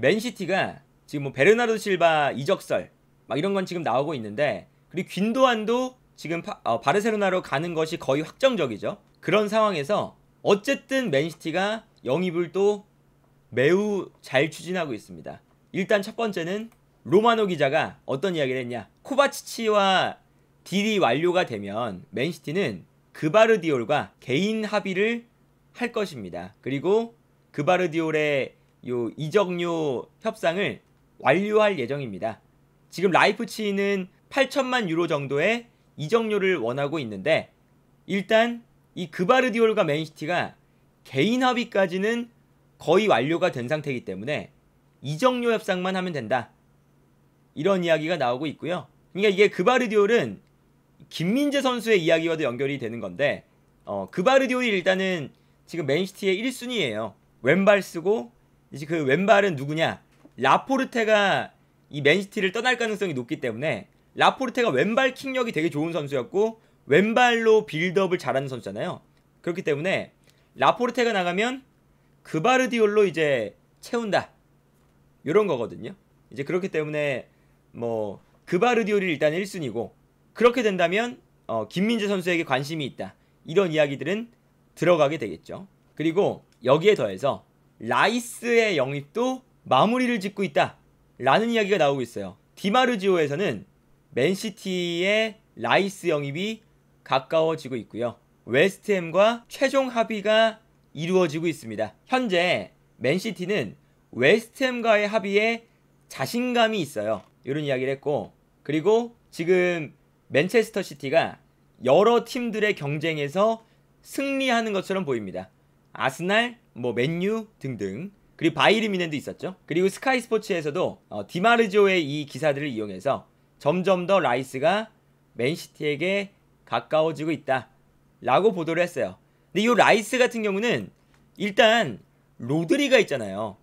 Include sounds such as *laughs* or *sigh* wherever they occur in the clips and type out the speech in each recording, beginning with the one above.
맨시티가 지금 뭐 베르나르도 실바 이적설 막 이런 건 지금 나오고 있는데 그리고 귄도안도 지금 파, 어, 바르셀로나로 가는 것이 거의 확정적이죠. 그런 상황에서 어쨌든 맨시티가 영입을 또 매우 잘 추진하고 있습니다. 일단 첫 번째는 로마노 기자가 어떤 이야기를 했냐. 코바치치와 딜이 완료가 되면 맨시티는 그바르디올과 개인 합의를 할 것입니다. 그리고 그바르디올의 요 이적료 협상을 완료할 예정입니다. 지금 라이프치히는 8천만 유로 정도의 이적료를 원하고 있는데 일단 이 그바르디올과 맨시티가 개인 합의까지는 거의 완료가 된 상태이기 때문에 이적료 협상만 하면 된다. 이런 이야기가 나오고 있고요. 그러니까 이게 그바르디올은 김민재 선수의 이야기와도 연결이 되는 건데 어, 그바르디올이 일단은 지금 맨시티의 1순위예요. 왼발 쓰고 이제 그 왼발은 누구냐? 라포르테가 이 맨시티를 떠날 가능성이 높기 때문에 라포르테가 왼발 킥력이 되게 좋은 선수였고 왼발로 빌드업을 잘하는 선수잖아요. 그렇기 때문에 라포르테가 나가면 그바르디올로 이제 채운다. 이런 거거든요. 이제 그렇기 때문에 뭐 그바르디올이 일단 1순위고 그렇게 된다면 어, 김민재 선수에게 관심이 있다. 이런 이야기들은 들어가게 되겠죠. 그리고 여기에 더해서 라이스의 영입도 마무리를 짓고 있다. 라는 이야기가 나오고 있어요. 디마르지오에서는 맨시티의 라이스 영입이 가까워지고 있고요. 웨스트햄과 최종 합의가 이루어지고 있습니다. 현재 맨시티는 웨스트햄과의 합의에 자신감이 있어요. 이런 이야기를 했고 그리고 지금 맨체스터 시티가 여러 팀들의 경쟁에서 승리하는 것처럼 보입니다. 아스날, 뭐 맨유 등등 그리고 바이리 미넨도 있었죠. 그리고 스카이 스포츠에서도 어, 디마르조의 이 기사들을 이용해서 점점 더 라이스가 맨시티에게 가까워지고 있다. 라고 보도를 했어요. 근데 이 라이스 같은 경우는 일단 로드리가 있잖아요.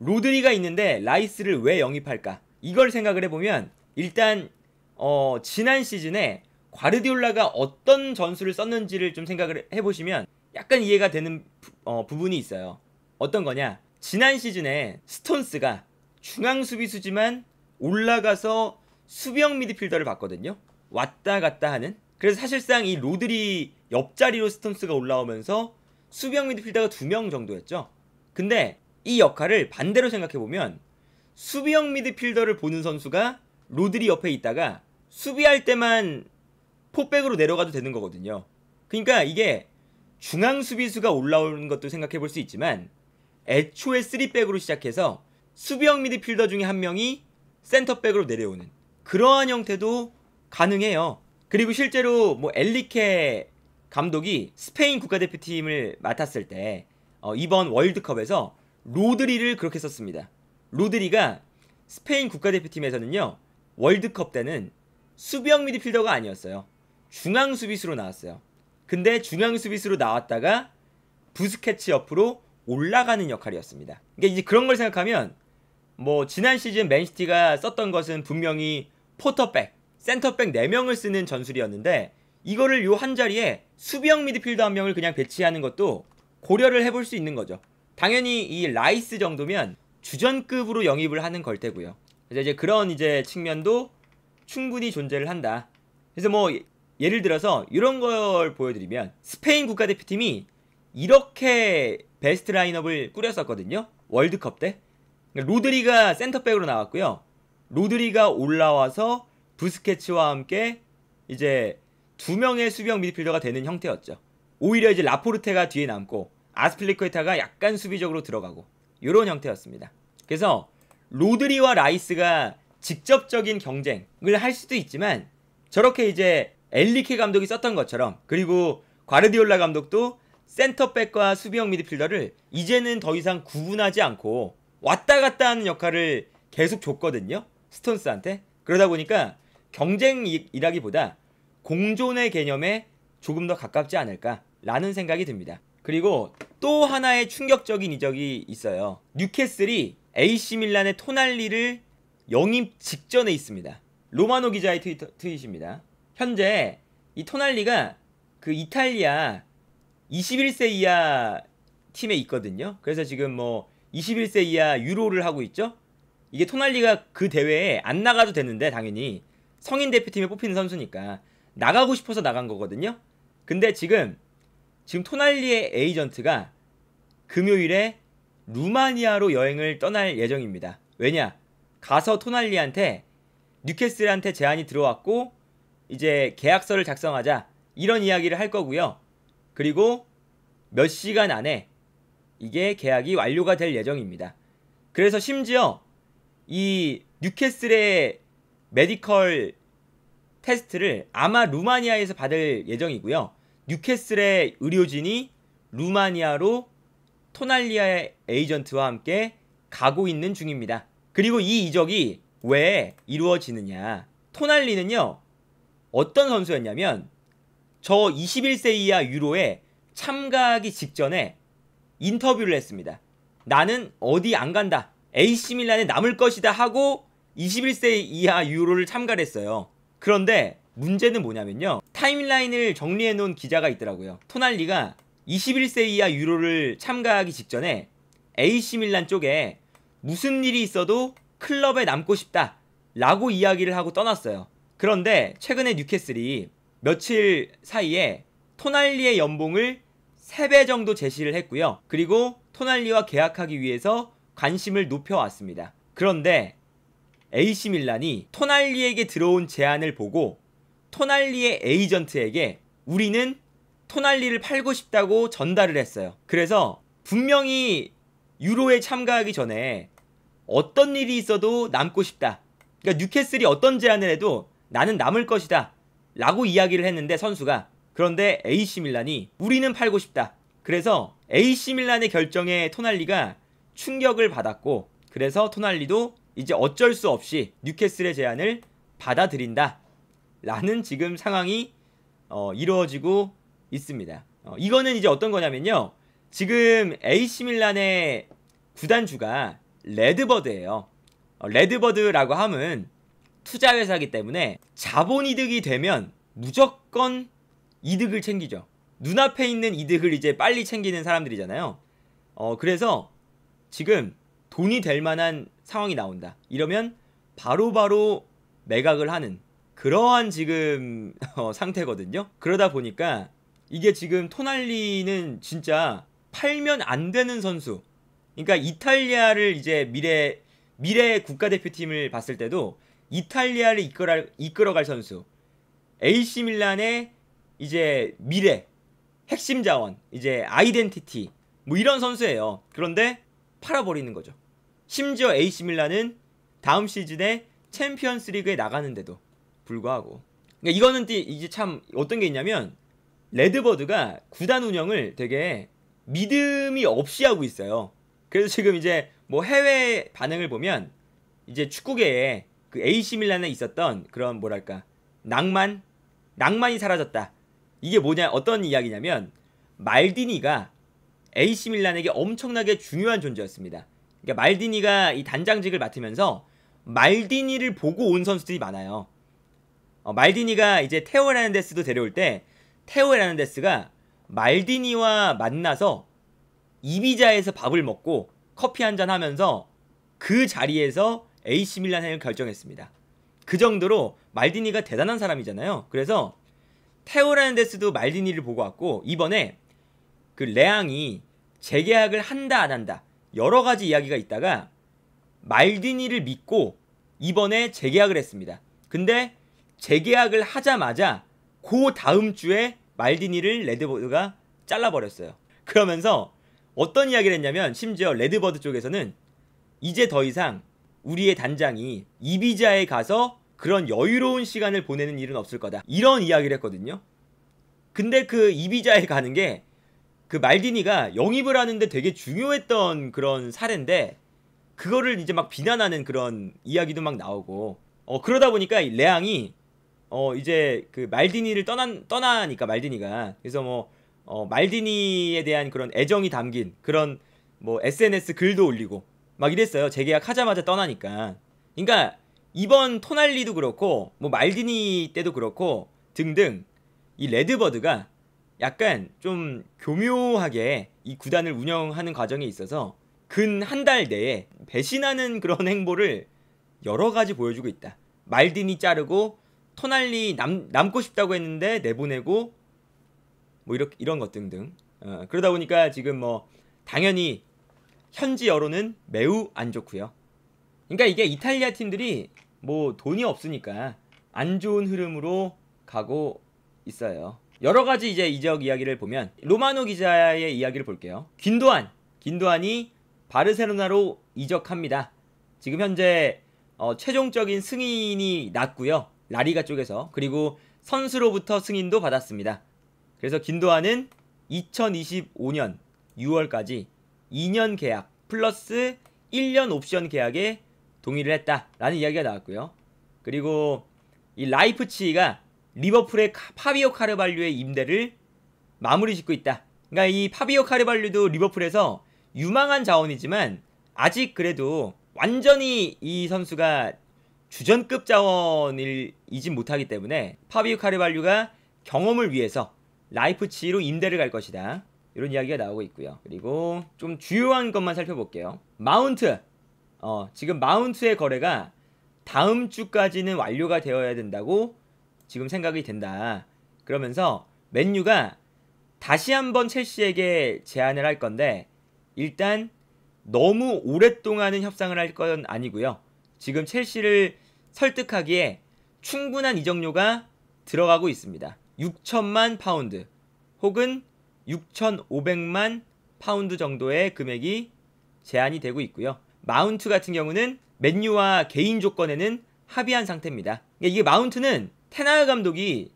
로드리가 있는데 라이스를 왜 영입할까? 이걸 생각을 해보면 일단 어, 지난 시즌에 과르디올라가 어떤 전술을 썼는지를 좀 생각을 해보시면 약간 이해가 되는 어, 부분이 있어요. 어떤 거냐? 지난 시즌에 스톤스가 중앙 수비수지만 올라가서 수비형 미드필더를 봤거든요. 왔다 갔다 하는. 그래서 사실상 이 로드리 옆자리로 스톤스가 올라오면서 수비형 미드필더가 두 명 정도였죠. 근데 이 역할을 반대로 생각해보면 수비형 미드필더를 보는 선수가 로드리 옆에 있다가 수비할 때만 포백으로 내려가도 되는 거거든요. 그러니까 이게 중앙 수비수가 올라오는 것도 생각해 볼 수 있지만 애초에 3백으로 시작해서 수비형 미드필더 중에 한 명이 센터백으로 내려오는 그러한 형태도 가능해요. 그리고 실제로 뭐 엘리케 감독이 스페인 국가대표팀을 맡았을 때 어, 이번 월드컵에서 로드리를 그렇게 썼습니다. 로드리가 스페인 국가대표팀에서는요 월드컵 때는 수비형 미드필더가 아니었어요. 중앙 수비수로 나왔어요. 근데 중앙 수비수로 나왔다가 부스케츠 옆으로 올라가는 역할이었습니다. 그러 니까 이제 그런 걸 생각하면 뭐 지난 시즌 맨시티가 썼던 것은 분명히 포터백, 센터백 4명을 쓰는 전술이었는데 이거를 요 한 자리에 수비형 미드필더 한 명을 그냥 배치하는 것도 고려를 해볼 수 있는 거죠. 당연히 이 라이스 정도면 주전급으로 영입을 하는 걸 테고요. 그래서 이제 그런 이제 측면도 충분히 존재를 한다. 그래서 뭐 예를 들어서 이런 걸 보여드리면 스페인 국가대표팀이 이렇게 베스트 라인업을 꾸렸었거든요. 월드컵 때. 그러니까 로드리가 센터백으로 나왔고요. 로드리가 올라와서 부스케츠와 함께 이제 두 명의 수비형 미드필더가 되는 형태였죠. 오히려 이제 라포르테가 뒤에 남고 아스플리코에타가 약간 수비적으로 들어가고 이런 형태였습니다. 그래서 로드리와 라이스가 직접적인 경쟁을 할 수도 있지만 저렇게 이제 엘리케 감독이 썼던 것처럼 그리고 과르디올라 감독도 센터백과 수비형 미드필더를 이제는 더 이상 구분하지 않고 왔다 갔다 하는 역할을 계속 줬거든요. 스톤스한테. 그러다 보니까 경쟁이라기보다 공존의 개념에 조금 더 가깝지 않을까라는 생각이 듭니다. 그리고 또 하나의 충격적인 이적이 있어요. 뉴캐슬이 AC 밀란의 토날리를 영입 직전에 있습니다. 로마노 기자의 트윗, 트윗입니다. 현재 이 토날리가 그 이탈리아 21세 이하 팀에 있거든요. 그래서 지금 뭐 21세 이하 유로를 하고 있죠. 이게 토날리가 그 대회에 안 나가도 되는데 당연히 성인 대표팀에 뽑히는 선수니까 나가고 싶어서 나간 거거든요. 근데 지금 지금 토날리의 에이전트가 금요일에 루마니아로 여행을 떠날 예정입니다. 왜냐? 가서 토날리한테 뉴캐슬한테 제안이 들어왔고 이제 계약서를 작성하자 이런 이야기를 할 거고요. 그리고 몇 시간 안에 이게 계약이 완료가 될 예정입니다. 그래서 심지어 이 뉴캐슬의 메디컬 테스트를 아마 루마니아에서 받을 예정이고요. 뉴캐슬의 의료진이 루마니아로 토날리아의 에이전트와 함께 가고 있는 중입니다. 그리고 이 이적이 왜 이루어지느냐. 토날리는요, 어떤 선수였냐면 저 21세 이하 유로에 참가하기 직전에 인터뷰를 했습니다. 나는 어디 안 간다. AC 밀란에 남을 것이다 하고 21세 이하 유로를 참가를 했어요. 그런데 문제는 뭐냐면요. 타임라인을 정리해 놓은 기자가 있더라고요. 토날리가 21세 이하 유로를 참가하기 직전에 AC 밀란 쪽에 무슨 일이 있어도 클럽에 남고 싶다 라고 이야기를 하고 떠났어요. 그런데 최근에 뉴캐슬이 며칠 사이에 토날리의 연봉을 3배 정도 제시를 했고요. 그리고 토날리와 계약하기 위해서 관심을 높여왔습니다. 그런데 AC 밀란이 토날리에게 들어온 제안을 보고 토날리의 에이전트에게 우리는 토날리를 팔고 싶다고 전달을 했어요. 그래서 분명히 유로에 참가하기 전에 어떤 일이 있어도 남고 싶다. 그러니까 뉴캐슬이 어떤 제안을 해도 나는 남을 것이다. 라고 이야기를 했는데 선수가 그런데 AC 밀란이 우리는 팔고 싶다. 그래서 AC 밀란의 결정에 토날리가 충격을 받았고 그래서 토날리도 이제 어쩔 수 없이 뉴캐슬의 제안을 받아들인다. 라는 지금 상황이 어, 이루어지고 있습니다. 어, 이거는 이제 어떤 거냐면요. 지금 AC 밀란의 구단주가 레드버드예요. 어, 레드버드라고 함은 투자회사기 때문에 자본이득이 되면 무조건 이득을 챙기죠. 눈앞에 있는 이득을 이제 빨리 챙기는 사람들이잖아요. 어, 그래서 지금 돈이 될 만한 상황이 나온다. 이러면 바로바로 바로 매각을 하는 그러한 지금 어, 상태거든요. 그러다 보니까 이게 지금 토날리는 진짜 팔면 안 되는 선수. 그러니까 이탈리아를 이제 미래 미래 국가대표팀을 봤을 때도 이탈리아를 이끌어, 이끌어갈 선수 AC 밀란의 이제 미래 핵심 자원 이제 아이덴티티 뭐 이런 선수예요 그런데 팔아버리는 거죠 심지어 AC 밀란은 다음 시즌에 챔피언스 리그에 나가는데도 불구하고 그러니까 이거는 이제 참 어떤 게 있냐면 레드버드가 구단 운영을 되게 믿음이 없이 하고 있어요. 그래서 지금 이제 뭐 해외 반응을 보면 이제 축구계에 그 AC 밀란에 있었던 그런 뭐랄까 낭만 낭만이 사라졌다. 이게 뭐냐 어떤 이야기냐면 말디니가 AC 밀란에게 엄청나게 중요한 존재였습니다. 그러니까 말디니가 이 단장직을 맡으면서 말디니를 보고 온 선수들이 많아요. 어, 말디니가 이제 테오 에나데스도 데려올 때 테오 에나데스가 말디니와 만나서 이비자에서 밥을 먹고 커피 한잔 하면서 그 자리에서 AC 밀란행을 결정했습니다. 그 정도로 말디니가 대단한 사람이잖아요. 그래서 테오라는데스도 말디니를 보고 왔고 이번에 그 레앙이 재계약을 한다 안 한다 여러 가지 이야기가 있다가 말디니를 믿고 이번에 재계약을 했습니다. 근데 재계약을 하자마자 그 다음 주에 말디니를 레드버드가 잘라버렸어요. 그러면서 어떤 이야기를 했냐면 심지어 레드버드 쪽에서는 이제 더 이상 우리의 단장이 이비자에 가서 그런 여유로운 시간을 보내는 일은 없을 거다. 이런 이야기를 했거든요. 근데 그 이비자에 가는 게 그 말디니가 영입을 하는데 되게 중요했던 그런 사례인데 그거를 이제 막 비난하는 그런 이야기도 막 나오고 어 그러다 보니까 레앙이 어 이제 그 말디니를 떠난 떠나니까 말디니가 그래서 뭐 어 말디니에 대한 그런 애정이 담긴 그런 뭐 SNS 글도 올리고 막 이랬어요. 재계약하자마자 떠나니까. 그러니까 이번 토날리도 그렇고 뭐 말디니 때도 그렇고 등등 이 레드버드가 약간 좀 교묘하게 이 구단을 운영하는 과정에 있어서 근 한 달 내에 배신하는 그런 행보를 여러 가지 보여주고 있다. 말디니 자르고 토날리 남, 남고 싶다고 했는데 내보내고 뭐 이렇게 이런 것 등등. 어, 그러다 보니까 지금 뭐 당연히 현지 여론은 매우 안 좋고요. 그러니까 이게 이탈리아 팀들이 뭐 돈이 없으니까 안 좋은 흐름으로 가고 있어요. 여러 가지 이제 이적 이야기를 보면 로마노 기자의 이야기를 볼게요. 긴도안, 긴도안이 바르셀로나로 이적합니다. 지금 현재 어, 최종적인 승인이 났고요. 라리가 쪽에서 그리고 선수로부터 승인도 받았습니다. 그래서 긴도안은 2025년 6월까지 2년 계약 플러스 1년 옵션 계약에 동의를 했다라는 이야기가 나왔고요. 그리고 이 라이프치히가 리버풀의 파비오 카르발류의 임대를 마무리 짓고 있다. 그러니까 이 파비오 카르발류도 리버풀에서 유망한 자원이지만 아직 그래도 완전히 이 선수가 주전급 자원이진 못하기 때문에 파비오 카르발류가 경험을 위해서 라이프치히로 임대를 갈 것이다. 이런 이야기가 나오고 있고요. 그리고 좀 주요한 것만 살펴볼게요. 마운트. 어, 지금 마운트의 거래가 다음 주까지는 완료가 되어야 된다고 지금 생각이 된다. 그러면서 맨유가 다시 한번 첼시에게 제안을 할 건데 일단 너무 오랫동안은 협상을 할 건 아니고요. 지금 첼시를 설득하기에 충분한 이적료가 들어가고 있습니다. 6천만 파운드 혹은 6,500만 파운드 정도의 금액이 제한이 되고 있고요. 마운트 같은 경우는 맨유와 개인 조건에는 합의한 상태입니다. 그러니까 이게 마운트는 테나가 감독이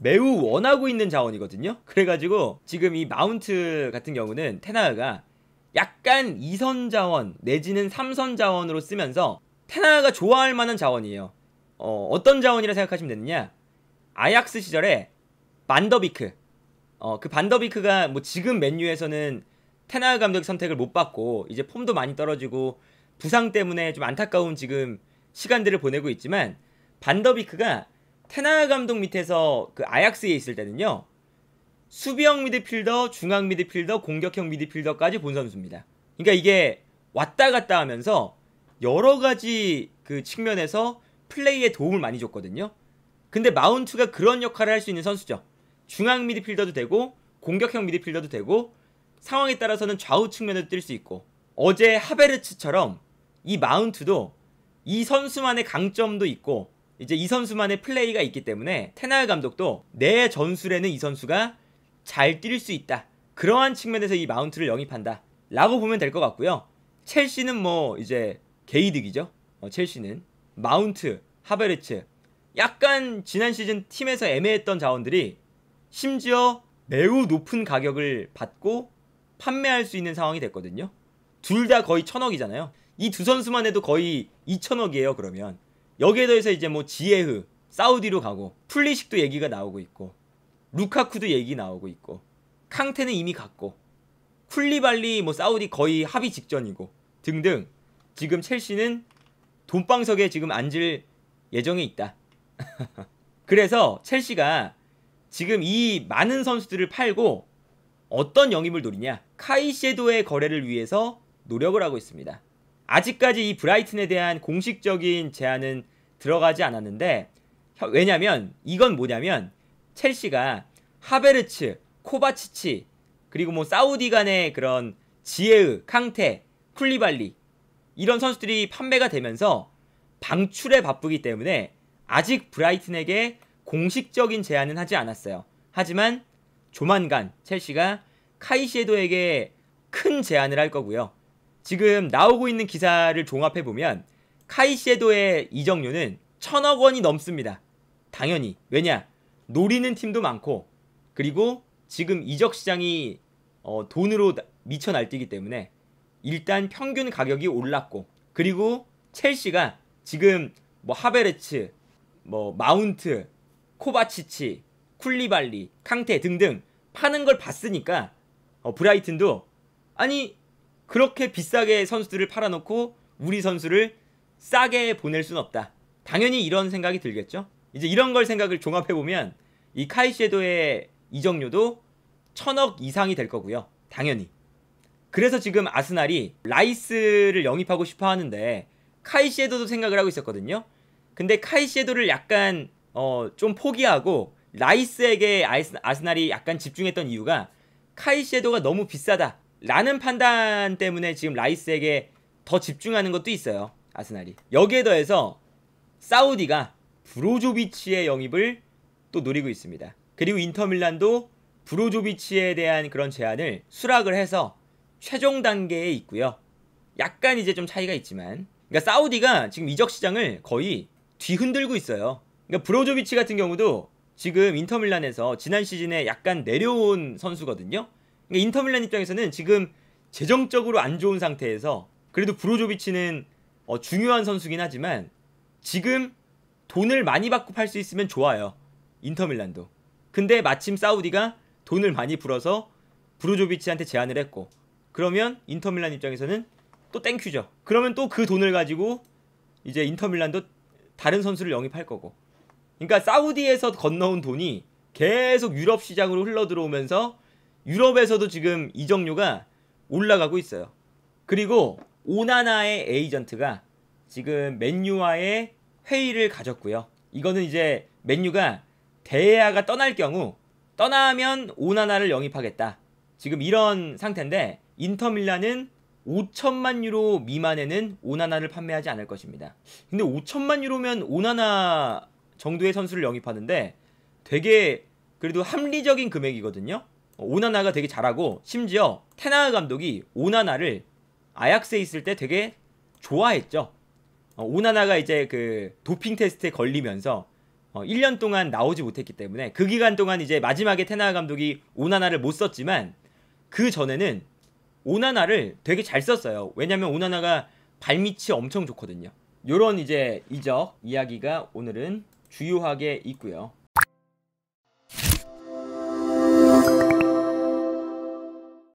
매우 원하고 있는 자원이거든요. 그래가지고 지금 이 마운트 같은 경우는 테나가 약간 2선 자원 내지는 3선 자원으로 쓰면서 테나가 좋아할 만한 자원이에요. 어, 어떤 자원이라 생각하시면 되느냐? 아약스 시절에 만더비크 어, 그 반더비크가 뭐 지금 맨유에서는 테나 감독의 선택을 못 받고 이제 폼도 많이 떨어지고 부상 때문에 좀 안타까운 지금 시간들을 보내고 있지만 반더비크가 테나 감독 밑에서 그 아약스에 있을 때는요. 수비형 미드필더, 중앙 미드필더, 공격형 미드필더까지 본 선수입니다. 그러니까 이게 왔다 갔다 하면서 여러 가지 그 측면에서 플레이에 도움을 많이 줬거든요. 근데 마운트가 그런 역할을 할 수 있는 선수죠. 중앙 미드필더도 되고 공격형 미드필더도 되고 상황에 따라서는 좌우 측면에도 뛸 수 있고 어제 하베르츠처럼 이 마운트도 이 선수만의 강점도 있고 이제 이 선수만의 플레이가 있기 때문에 테날 감독도 내 전술에는 이 선수가 잘 뛸 수 있다. 그러한 측면에서 이 마운트를 영입한다. 라고 보면 될 것 같고요. 첼시는 뭐 이제 게이득이죠 어, 첼시는 마운트, 하베르츠 약간 지난 시즌 팀에서 애매했던 자원들이 심지어 매우 높은 가격을 받고 판매할 수 있는 상황이 됐거든요. 둘 다 거의 천억이잖아요. 이 두 선수만 해도 거의 2천억이에요, 그러면. 여기에 더해서 이제 뭐 지에흐, 사우디로 가고, 풀리식도 얘기가 나오고 있고, 루카쿠도 얘기 나오고 있고, 캉테는 이미 갔고, 쿨리발리 뭐 사우디 거의 합의 직전이고, 등등. 지금 첼시는 돈방석에 지금 앉을 예정에 있다. *laughs* 그래서 첼시가 지금 이 많은 선수들을 팔고 어떤 영입을 노리냐? 카이셰도의 거래를 위해서 노력을 하고 있습니다. 아직까지 이 브라이튼에 대한 공식적인 제안은 들어가지 않았는데 왜냐면 이건 뭐냐면 첼시가 하베르츠, 코바치치 그리고 뭐 사우디 간의 그런 지에으, 캉테, 쿨리발리 이런 선수들이 판매가 되면서 방출에 바쁘기 때문에 아직 브라이튼에게 공식적인 제안은 하지 않았어요. 하지만 조만간 첼시가 카이시에도에게 큰 제안을 할 거고요. 지금 나오고 있는 기사를 종합해 보면 카이시에도의 이적료는 천억 원이 넘습니다. 당연히 왜냐 노리는 팀도 많고 그리고 지금 이적 시장이 어, 돈으로 미쳐 날뛰기 때문에 일단 평균 가격이 올랐고 그리고 첼시가 지금 뭐 하베르츠, 뭐 마운트, 코바치치, 쿨리발리, 캉테 등등 파는 걸 봤으니까 어, 브라이튼도 아니 그렇게 비싸게 선수들을 팔아놓고 우리 선수를 싸게 보낼 순 없다. 당연히 이런 생각이 들겠죠. 이제 이런 걸 생각을 종합해 보면 이 카이쉐도의 이적료도 천억 이상이 될 거고요. 당연히. 그래서 지금 아스날이 라이스를 영입하고 싶어 하는데 카이쉐도도 생각을 하고 있었거든요. 근데 카이쉐도를 약간 어, 좀 포기하고 라이스에게 아스 아스날이 약간 집중했던 이유가 카이셰도가 너무 비싸다 라는 판단 때문에 지금 라이스에게 더 집중하는 것도 있어요 아스날이 여기에 더해서 사우디가 브로조비치의 영입을 또 노리고 있습니다 그리고 인터밀란도 브로조비치에 대한 그런 제안을 수락을 해서 최종 단계에 있고요 약간 이제 좀 차이가 있지만 그러니까 사우디가 지금 이적 시장을 거의 뒤흔들고 있어요 그러니까 브로조비치 같은 경우도 지금 인터밀란에서 지난 시즌에 약간 내려온 선수거든요. 그러니까 인터밀란 입장에서는 지금 재정적으로 안 좋은 상태에서 그래도 브로조비치는 어, 중요한 선수긴 하지만 지금 돈을 많이 받고 팔 수 있으면 좋아요. 인터밀란도. 근데 마침 사우디가 돈을 많이 불어서 브로조비치한테 제안을 했고 그러면 인터밀란 입장에서는 또 땡큐죠. 그러면 또 그 돈을 가지고 이제 인터밀란도 다른 선수를 영입할 거고 그러니까 사우디에서 건너온 돈이 계속 유럽 시장으로 흘러 들어오면서 유럽에서도 지금 이적료가 올라가고 있어요. 그리고 오나나의 에이전트가 지금 맨유와의 회의를 가졌고요. 이거는 이제 맨유가 대야가 떠날 경우 떠나면 오나나를 영입하겠다. 지금 이런 상태인데 인터밀라는 5천만 유로 미만에는 오나나를 판매하지 않을 것입니다. 근데 5천만 유로면 오나나 정도의 선수를 영입하는데 되게 그래도 합리적인 금액이거든요. 오나나가 되게 잘하고 심지어 테나가 감독이 오나나를 아약스에 있을 때 되게 좋아했죠. 어, 오나나가 이제 그 도핑 테스트에 걸리면서 1년 어, 동안 나오지 못했기 때문에 그 기간 동안 이제 마지막에 테나 감독이 오나나를 못 썼지만 그 전에는 오나나를 되게 잘 썼어요. 왜냐면 오나나가 발밑이 엄청 좋거든요. 요런 이제 이적 이야기가 오늘은 주요하게 있고요.